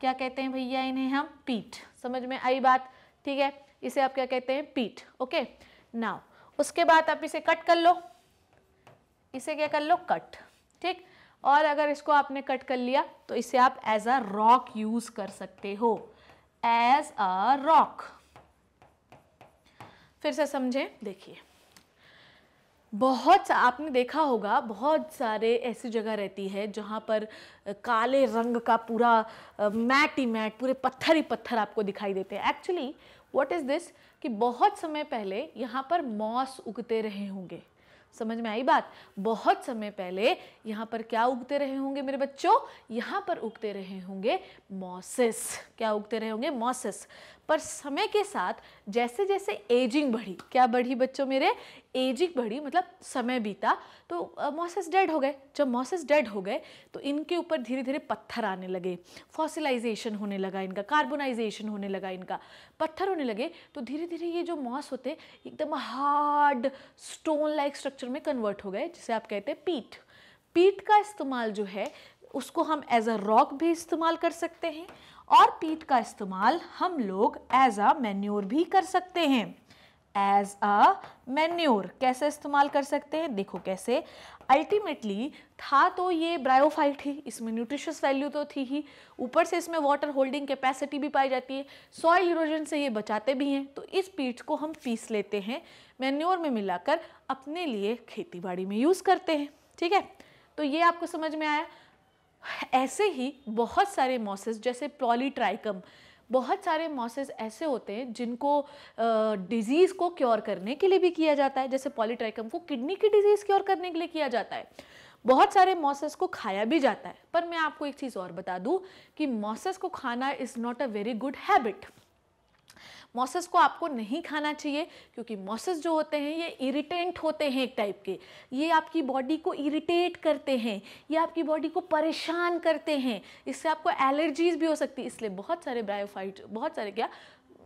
क्या कहते हैं भैया इन्हें हम पीठ समझ में आई बात ठीक है इसे आप क्या कहते हैं पीट ओके नाउ उसके बाद आप इसे कट कर लो इसे क्या कर लो कट ठीक और अगर इसको आपने कट कर लिया तो इसे आप एज अ रॉक यूज कर सकते हो एज अ रॉक फिर से समझें देखिए बहुत आपने देखा होगा बहुत सारे ऐसी जगह रहती है जहाँ पर काले रंग का पूरा मैट ही मैट पूरे पत्थर ही पत्थर आपको दिखाई देते हैं एक्चुअली व्हाट इज़ दिस कि बहुत समय पहले यहाँ पर मॉस उगते रहे होंगे समझ में आई बात बहुत समय पहले यहाँ पर क्या उगते रहे होंगे मेरे बच्चों यहाँ पर उगते रहे होंगे मॉसिस क्या उगते रहे होंगे मॉसिस पर समय के साथ जैसे जैसे एजिंग बढ़ी क्या बढ़ी बच्चों मेरे एजिंग बढ़ी मतलब समय बीता तो मॉसेस डेड हो गए जब मॉसेस डेड हो गए तो इनके ऊपर धीरे धीरे पत्थर आने लगे फॉसिलाइजेशन होने लगा इनका कार्बोनाइजेशन होने लगा इनका पत्थर होने लगे तो धीरे धीरे ये जो मॉस होते एकदम हार्ड स्टोन लाइक स्ट्रक्चर में कन्वर्ट हो गए जिसे आप कहते हैं पीठ पीठ का इस्तेमाल जो है उसको हम एज अ रॉक भी इस्तेमाल कर सकते हैं और पीट का इस्तेमाल हम लोग एज अ मैन्योर भी कर सकते हैं एज अ मैन्योर कैसे इस्तेमाल कर सकते हैं देखो कैसे अल्टीमेटली था तो ये ब्रायोफाइट ही इसमें न्यूट्रिशियस वैल्यू तो थी ही ऊपर से इसमें वाटर होल्डिंग कैपेसिटी भी पाई जाती है सॉइल इरोजन से ये बचाते भी हैं तो इस पीट्स को हम पीस लेते हैं मैन्योर में मिलाकर अपने लिए खेती बाड़ी में यूज़ करते हैं ठीक है तो ये आपको समझ में आया ऐसे ही बहुत सारे मॉसेस जैसे प्लॉलीट्राइकम बहुत सारे मॉसेस ऐसे होते हैं जिनको डिजीज़ को क्योर करने के लिए भी किया जाता है जैसे पॉलीट्राइकम को किडनी की डिजीज़ क्योर करने के लिए किया जाता है बहुत सारे मॉसेस को खाया भी जाता है पर मैं आपको एक चीज़ और बता दूँ कि मॉसेस को खाना is not a very good habit mosses को आपको नहीं खाना चाहिए क्योंकि मॉसेस जो होते हैं ये इरिटेंट होते हैं एक टाइप के ये आपकी बॉडी को इरिटेट करते हैं ये आपकी बॉडी को परेशान करते हैं इससे आपको एलर्जीज भी हो सकती है इसलिए बहुत सारे ब्रायोफाइट बहुत सारे क्या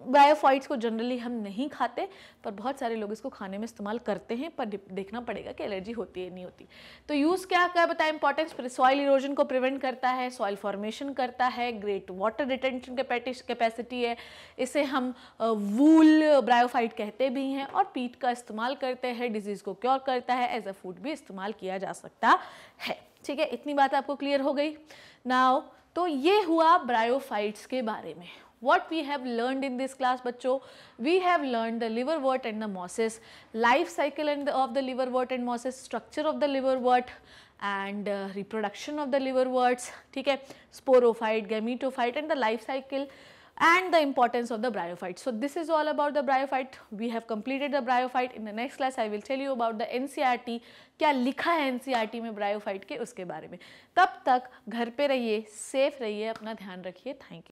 बायोफाइट्स को जनरली हम नहीं खाते पर बहुत सारे लोग इसको खाने में इस्तेमाल करते हैं पर देखना पड़ेगा कि एलर्जी होती है नहीं होती तो यूज़ क्या क्या बताया इंपॉर्टेंस फिर सॉइल इरोजन को प्रिवेंट करता है सॉइल फॉर्मेशन करता है ग्रेट वाटर रिटेंशन कैपेसिटी है इसे हम वूल ब्रायोफाइट कहते भी हैं और पीट का इस्तेमाल करते हैं डिजीज़ को क्योर करता है एज अ फूड भी इस्तेमाल किया जा सकता है ठीक है इतनी बात आपको क्लियर हो गई नाव तो ये हुआ ब्रायोफाइट्स के बारे में what we have learned in this class bachcho we have learned the liverwort and the mosses life cycle and of the liverwort and mosses structure of the liverwort and uh, reproduction of the liverworts theek hai sporophyte gametophyte and the life cycle and the importance of the bryophyte. So, this is all about the bryophyte. We have completed the bryophyte. In the next class, I will tell you about the NCRT. क्या लिखा है NCRT में bryophyte के उसके बारे में तब तक घर पे रहिए सेफ रहिए अपना ध्यान रखिए थैंक यू